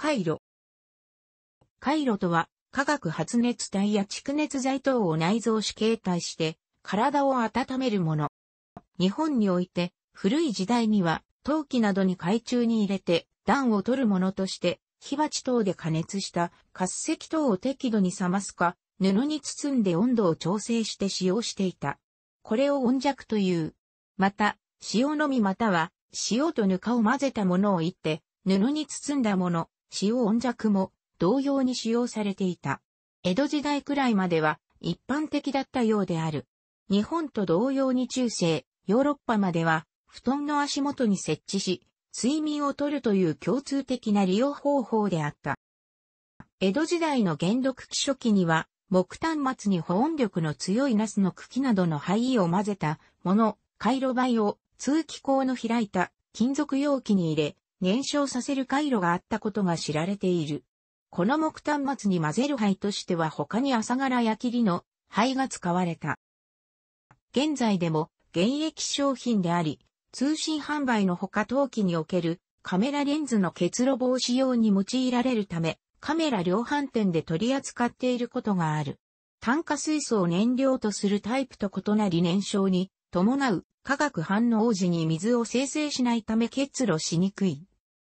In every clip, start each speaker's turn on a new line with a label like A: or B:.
A: 回路。回路とは、化学発熱体や蓄熱剤等を内蔵し形態して、体を温めるもの。日本において、古い時代には、陶器などに海中に入れて、暖を取るものとして、火鉢等で加熱した滑石等を適度に冷ますか、布に包んで温度を調整して使用していた。これを温弱という。また、塩のみまたは、塩とぬかを混ぜたものを言って、布に包んだもの、塩温弱も同様に使用されていた。江戸時代くらいまでは一般的だったようである。日本と同様に中世、ヨーロッパまでは布団の足元に設置し、睡眠をとるという共通的な利用方法であった。江戸時代の元禄初期には、木炭末に保温力の強いナスの茎などの灰を混ぜたもの、回路灰を通気口の開いた金属容器に入れ、燃焼させる回路があったことが知られている。この木端末に混ぜる灰としては他に朝柄やりの灰が使われた。現在でも現役商品であり、通信販売のほか陶器におけるカメラレンズの結露防止用に用いられるため、カメラ量販店で取り扱っていることがある。炭化水素を燃料とするタイプと異なり燃焼に伴う化学反応時に水を生成しないため結露しにくい。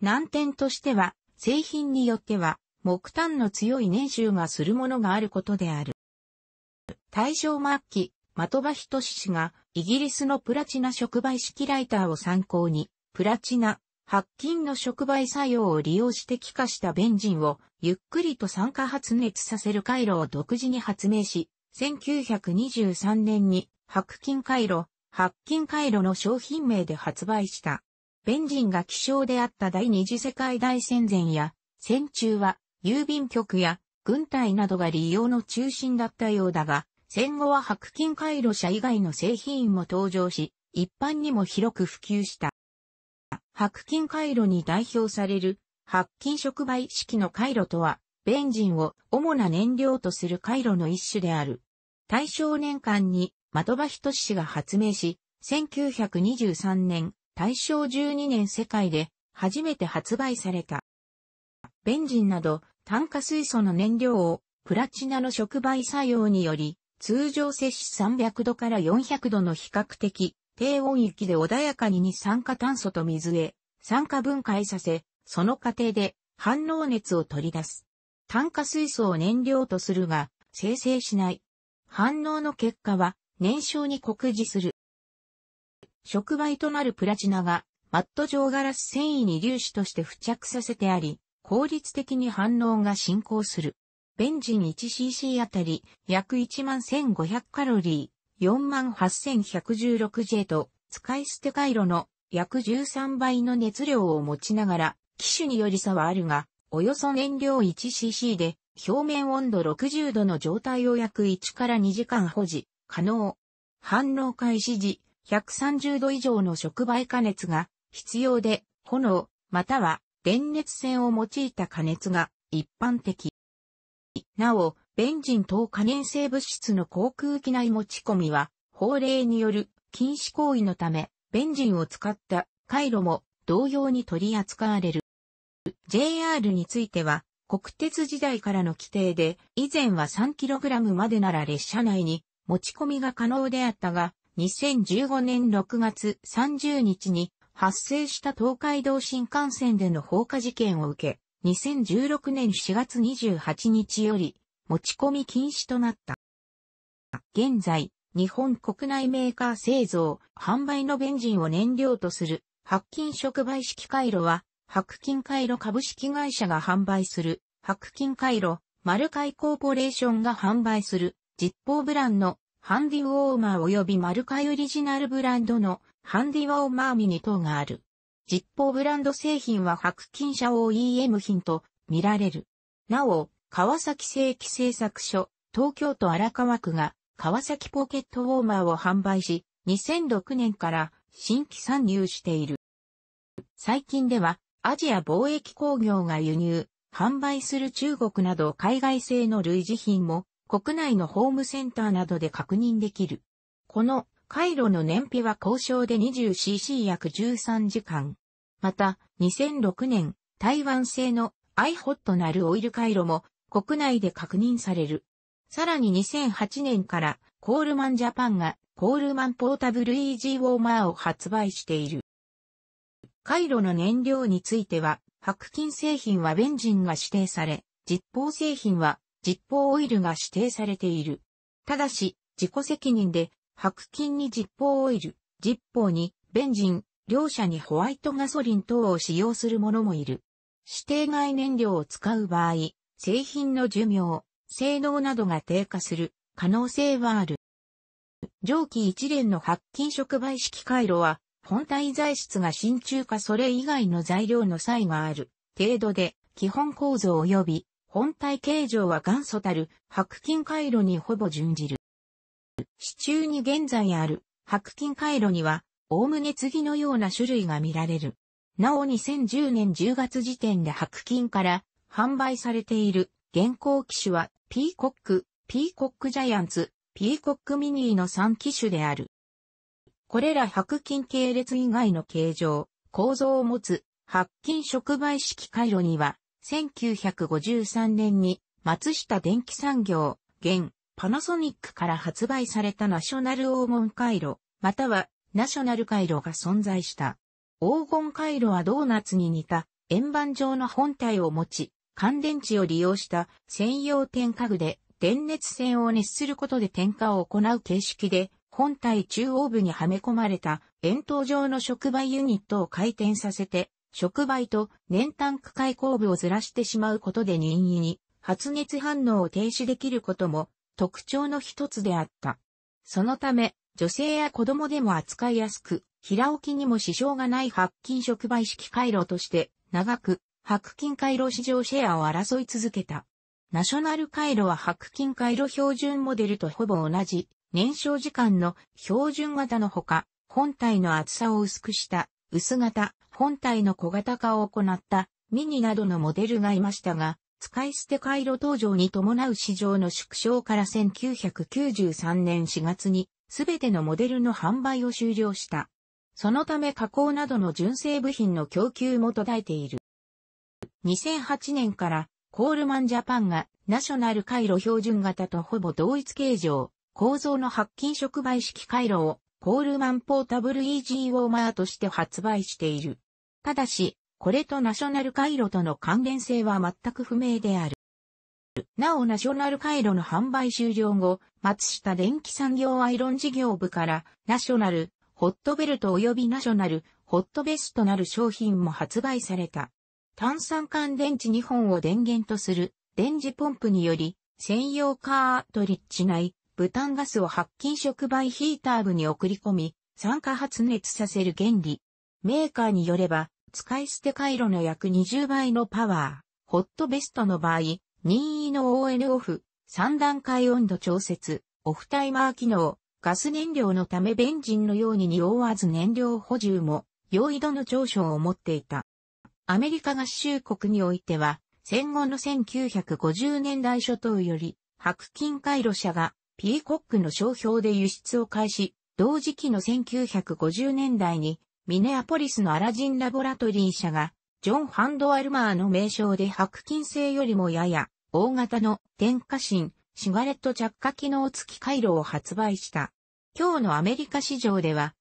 A: 難点としては、製品によっては、木炭の強い年収がするものがあることである。大正末期、的場仁氏が、イギリスのプラチナ触媒式ライターを参考に、プラチナ、白金の触媒作用を利用して気化したベンジンを、ゆっくりと酸化発熱させる回路を独自に発明し、1923年に白金回路、白金回路の商品名で発売した。ベンジンが希少であった第二次世界大戦前や、戦中は、郵便局や、軍隊などが利用の中心だったようだが、戦後は白金回路車以外の製品も登場し、一般にも広く普及した。白金回路に代表される、白金触媒式の回路とは、ベンジンを主な燃料とする回路の一種である。大正年間に、的場仁氏が発明し、1923年、大正12年世界で初めて発売された。ベンジンなど炭化水素の燃料をプラチナの触媒作用により通常摂氏300度から400度の比較的低温域で穏やかに二酸化炭素と水へ酸化分解させ、その過程で反応熱を取り出す。炭化水素を燃料とするが、生成しない。反応の結果は燃焼に酷似する。触媒となるプラチナは、マット状ガラス繊維に粒子として付着させてあり、効率的に反応が進行する。ベンジン 1cc あたり約11,500カロリー、48,116J と使い捨て回路の約13倍の熱量を持ちながら、機種により差はあるが、およそ燃料 1cc で表面温度60度の状態を約1から2時間保持、可能。反応開始時、130度以上の触媒加熱が必要で、炎、または電熱線を用いた加熱が一般的。なお、ベンジン等可燃性物質の航空機内持ち込みは、法令による禁止行為のため、ベンジンを使った回路も同様に取り扱われる。JR については、国鉄時代からの規定で、以前は 3kg までなら列車内に持ち込みが可能であったが、2015年6月30日に発生した東海道新幹線での放火事件を受け、2016年4月28日より持ち込み禁止となった。現在、日本国内メーカー製造、販売のベンジンを燃料とする白金触媒式回路は、白金回路株式会社が販売する白金回路、マルカイコーポレーションが販売する実報ブランのハンディウォーマー及びマルカイオリジナルブランドのハンディウォーマーミニ等がある。実報ブランド製品は白金社 OEM 品と見られる。なお、川崎製機製作所、東京都荒川区が川崎ポケットウォーマーを販売し、2006年から新規参入している。最近では、アジア貿易工業が輸入、販売する中国など海外製の類似品も国内のホームセンターなどで確認できる。この回路の燃費は交渉で 20cc 約13時間。また、2006年、台湾製の iHot なるオイル回路も国内で確認される。さらに2008年からコールマンジャパンがコールマンポータブルイージーウォーマーを発売している。回路の燃料については、白金製品はベンジンが指定され、実包製品は実法オイルが指定されている。ただし、自己責任で、白金に実法オイル、実法に、ベンジン、両者にホワイトガソリン等を使用する者もいる。指定外燃料を使う場合、製品の寿命、性能などが低下する可能性はある。上記一連の白金触媒式回路は、本体材質が真鍮かそれ以外の材料の差異がある程度で、基本構造及び本体形状は元祖たる白金回路にほぼ準じる。支柱に現在ある白金回路には、おおむね次のような種類が見られる。なお2010年10月時点で白金から販売されている現行機種はピーコック、ピーコックジャイアンツ、ピーコックミニーの3機種である。これら白金系列以外の形状、構造を持つ白金触媒式回路には1953年に松下電気産業、現、パナソニックから発売されたナショナル黄金回路、またはナショナル回路が存在した。黄金回路はドーナツに似た円盤状の本体を持ち、乾電池を利用した専用点火具で電熱線を熱することで点火を行う形式で、本体中央部にはめ込まれた円筒状の触媒ユニットを回転させて触媒と年単区開口部をずらしてしまうことで任意に発熱反応を停止できることも特徴の一つであった。そのため、女性や子供でも扱いやすく、平置きにも支障がない白金触媒式回路として長く白金回路市場シェアを争い続けた。ナショナル回路は白金回路標準モデルとほぼ同じ燃焼時間の標準型のほか、本体の厚さを薄くした薄型本体の小型化を行ったミニなどのモデルがいましたが、使い捨て回路登場に伴う市場の縮小から1993年4月にすべてのモデルの販売を終了した。そのため加工などの純正部品の供給も途絶えている。2008年からコールマンジャパンがナショナル回路標準型とほぼ同一形状、構造の白金触媒式回路をコールマンポータブル EGO マーとして発売している。ただし、これとナショナル回路との関連性は全く不明である。なおナショナル回路の販売終了後、松下電気産業アイロン事業部から、ナショナル、ホットベルト及びナショナル、ホットベストなる商品も発売された。炭酸管電池2本を電源とする電磁ポンプにより、専用カートリッジ内、ブタンガスを白金触媒ヒーター部に送り込み、酸化発熱させる原理。メーカーによれば、使い捨て回路の約20倍のパワー、ホットベストの場合、任意の ON オフ、3段階温度調節、オフタイマー機能、ガス燃料のためベンジンのように匂わず燃料補充も、容易度の長所を持っていた。アメリカ合衆国においては、戦後の1950年代初頭より、白金回路社がピーコックの商標で輸出を開始、同時期の1950年代にミネアポリスのアラジンラボラトリー社が、ジョン・ハンド・アルマーの名称で白金製よりもやや、大型の電化芯、シガレット着火機能付き回路を発売した。今日のアメリカ市場では、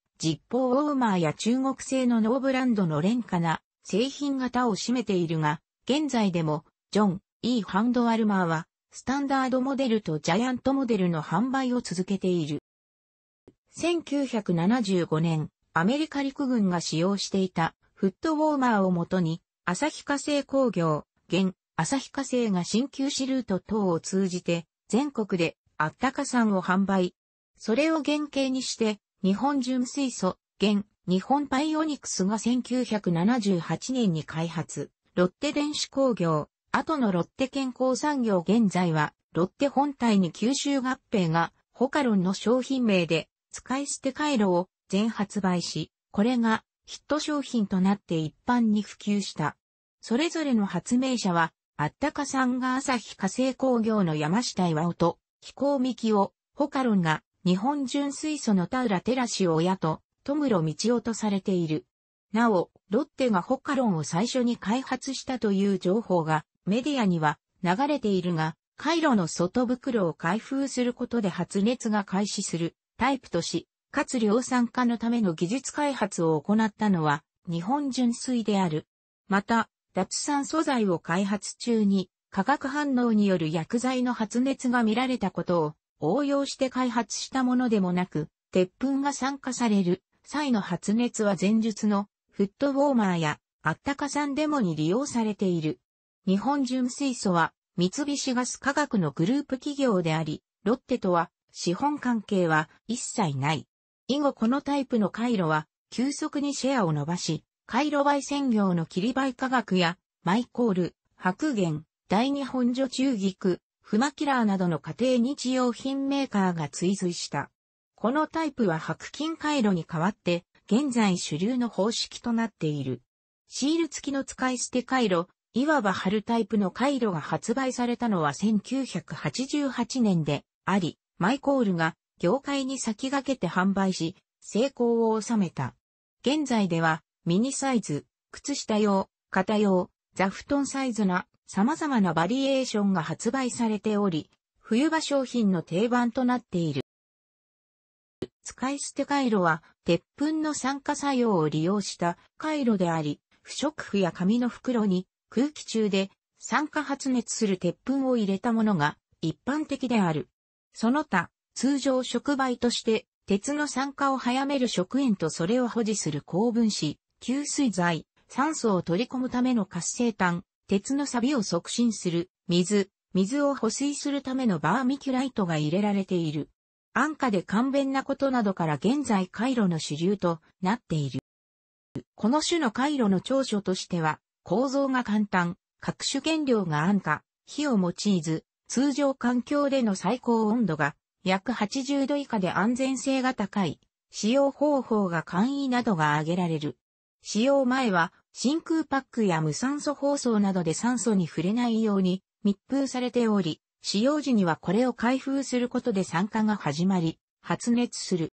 A: ポ報オーマーや中国製のノーブランドの廉価な製品型を占めているが、現在でも、ジョン・ E・ ハンド・アルマーは、スタンダードモデルとジャイアントモデルの販売を続けている。1975年、アメリカ陸軍が使用していたフットウォーマーをもとに、旭化成工業、現、旭化成が新旧市ルート等を通じて、全国であったかさんを販売。それを原型にして、日本純水素、現、日本パイオニクスが1978年に開発。ロッテ電子工業、後のロッテ健康産業現在は、ロッテ本体に吸収合併が、ホカロンの商品名で、使い捨て回路を全発売し、これがヒット商品となって一般に普及した。それぞれの発明者は、あったかさんが朝日火星工業の山下岩尾と、飛行幹を、ホカロンが、日本純水素の田浦寺氏を親と、戸室道夫とされている。なお、ロッテがホカロンを最初に開発したという情報が、メディアには流れているが、回路の外袋を開封することで発熱が開始するタイプとし、かつ量産化のための技術開発を行ったのは日本純水である。また、脱酸素材を開発中に化学反応による薬剤の発熱が見られたことを応用して開発したものでもなく、鉄粉が酸化される際の発熱は前述のフットウォーマーやあったかさんデモに利用されている。日本純水素は三菱ガス化学のグループ企業であり、ロッテとは資本関係は一切ない。以後このタイプの回路は急速にシェアを伸ばし、回路売専業の切り売化学や、マイコール、白源、大日本女中菊、フマキラーなどの家庭日用品メーカーが追随した。このタイプは白金回路に代わって、現在主流の方式となっている。シール付きの使い捨て回路、いわば春タイプの回路が発売されたのは1988年であり、マイコールが業界に先駆けて販売し、成功を収めた。現在では、ミニサイズ、靴下用、型用、座布団サイズな様々なバリエーションが発売されており、冬場商品の定番となっている。使い捨て回路は、鉄粉の酸化作用を利用した回路であり、不織布や紙の袋に空気中で酸化発熱する鉄粉を入れたものが一般的である。その他、通常触媒として、鉄の酸化を早める食塩とそれを保持する高分子、吸水剤、酸素を取り込むための活性炭、鉄の錆を促進する、水、水を保水するためのバーミキュライトが入れられている。安価で簡便なことなどから現在回路の主流となっている。この種の回路の長所としては、構造が簡単、各種原料が安価、火を用いず、通常環境での最高温度が約80度以下で安全性が高い、使用方法が簡易などが挙げられる。使用前は真空パックや無酸素包装などで酸素に触れないように密封されており、使用時にはこれを開封することで酸化が始まり、発熱する。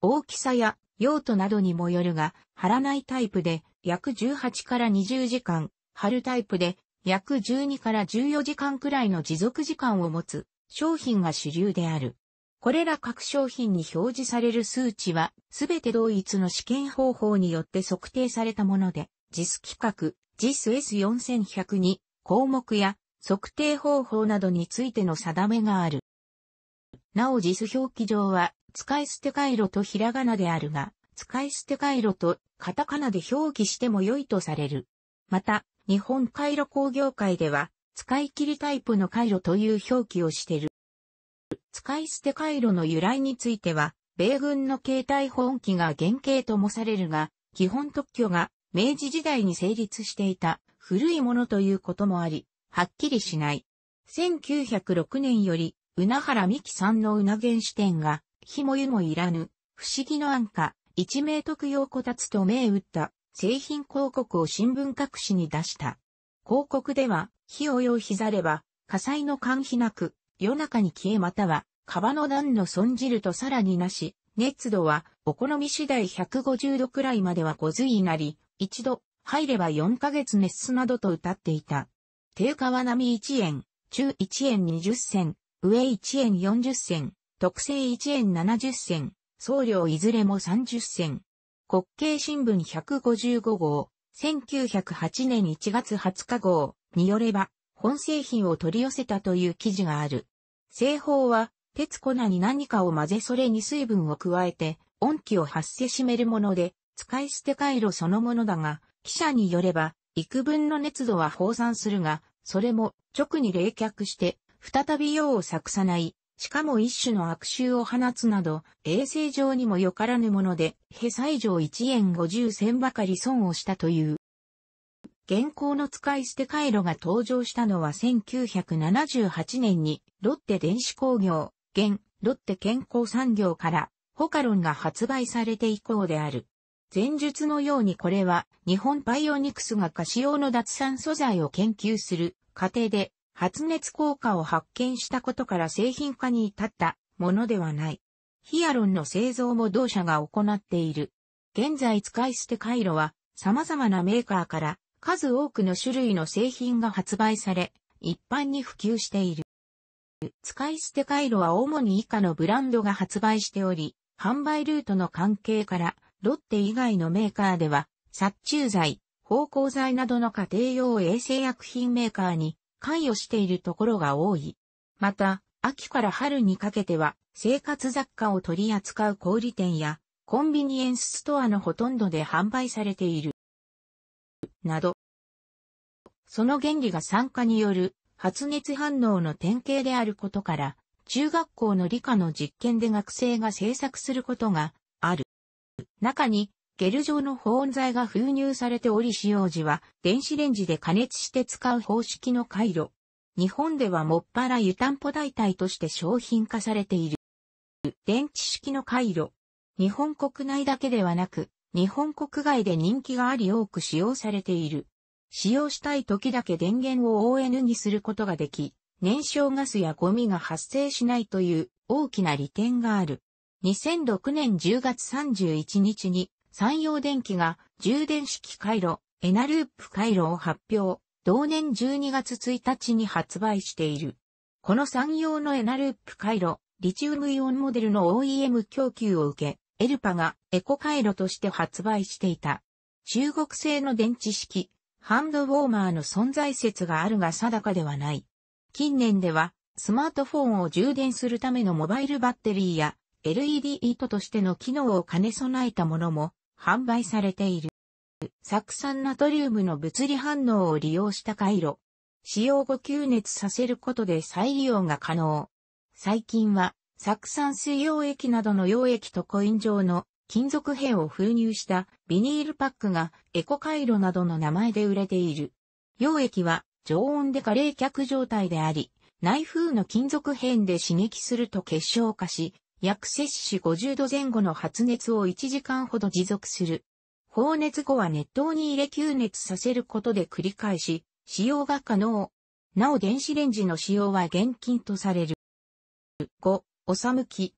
A: 大きさや用途などにもよるが、貼らないタイプで約18から20時間、貼るタイプで約12から14時間くらいの持続時間を持つ。商品が主流である。これら各商品に表示される数値は、すべて同一の試験方法によって測定されたもので、JIS 規格、JIS S4100 に項目や測定方法などについての定めがある。なお JIS 表記上は、使い捨て回路とひらがなであるが、使い捨て回路とカタカナで表記しても良いとされる。また、日本回路工業会では、使い切りタイプの回路という表記をしてる。使い捨て回路の由来については、米軍の携帯保温機が原型ともされるが、基本特許が明治時代に成立していた古いものということもあり、はっきりしない。1906年より、うなはらみきさんのうな原始店が、ひも湯もいらぬ、不思議の安価、一名特用こたつと銘打った製品広告を新聞各紙に出した。広告では、火を用ひざれば、火災の寒火なく、夜中に消えまたは、川の段の損じるとさらになし、熱度は、お好み次第150度くらいまでは5意なり、一度、入れば4ヶ月熱すなどと歌っていた。定価は波1円、中1円20銭、上1円40銭、特製1円70銭、送料いずれも30銭。国慶新聞155号。1908年1月20日号によれば、本製品を取り寄せたという記事がある。製法は、鉄粉に何かを混ぜそれに水分を加えて、温気を発生しめるもので、使い捨て回路そのものだが、記者によれば、幾分の熱度は放散するが、それも直に冷却して、再び用を作さないしかも一種の悪臭を放つなど、衛生上にもよからぬもので、ヘ最上1円50銭ばかり損をしたという。現行の使い捨て回路が登場したのは1978年に、ロッテ電子工業、現、ロッテ健康産業から、ホカロンが発売されて以降である。前述のようにこれは、日本バイオニクスが菓子用の脱酸素材を研究する過程で、発熱効果を発見したことから製品化に至ったものではない。ヒアロンの製造も同社が行っている。現在使い捨て回路は様々なメーカーから数多くの種類の製品が発売され、一般に普及している。使い捨て回路は主に以下のブランドが発売しており、販売ルートの関係から、ロッテ以外のメーカーでは、殺虫剤、芳香剤などの家庭用衛生薬品メーカーに関与しているところが多い。また、秋から春にかけては、生活雑貨を取り扱う小売店や、コンビニエンスストアのほとんどで販売されている。など。その原理が酸化による発熱反応の典型であることから、中学校の理科の実験で学生が制作することがある。中にゲル状の保温材が封入されており使用時は電子レンジで加熱して使う方式の回路。日本ではもっぱら湯たんぽ代替として商品化されている。電池式の回路。日本国内だけではなく、日本国外で人気があり多く使用されている。使用したい時だけ電源を ON にすることができ、燃焼ガスやゴミが発生しないという大きな利点がある。2006年10月31日に山陽電機が充電式回路、エナループ回路を発表、同年12月1日に発売している。この産業のエナループ回路、リチウムイオンモデルの OEM 供給を受け、エルパがエコ回路として発売していた。中国製の電池式、ハンドウォーマーの存在説があるが定かではない。近年では、スマートフォンを充電するためのモバイルバッテリーや LED 糸としての機能を兼ね備えたものも販売されている。酢酸ナトリウムの物理反応を利用した回路。使用後吸熱させることで再利用が可能。最近は、酢酸水溶液などの溶液とコイン状の金属片を封入したビニールパックがエコ回路などの名前で売れている。溶液は常温でか冷却状態であり、内風の金属片で刺激すると結晶化し、薬摂氏50度前後の発熱を1時間ほど持続する。放熱後は熱湯に入れ吸熱させることで繰り返し、使用が可能。なお電子レンジの使用は厳禁とされる。5、おさむき。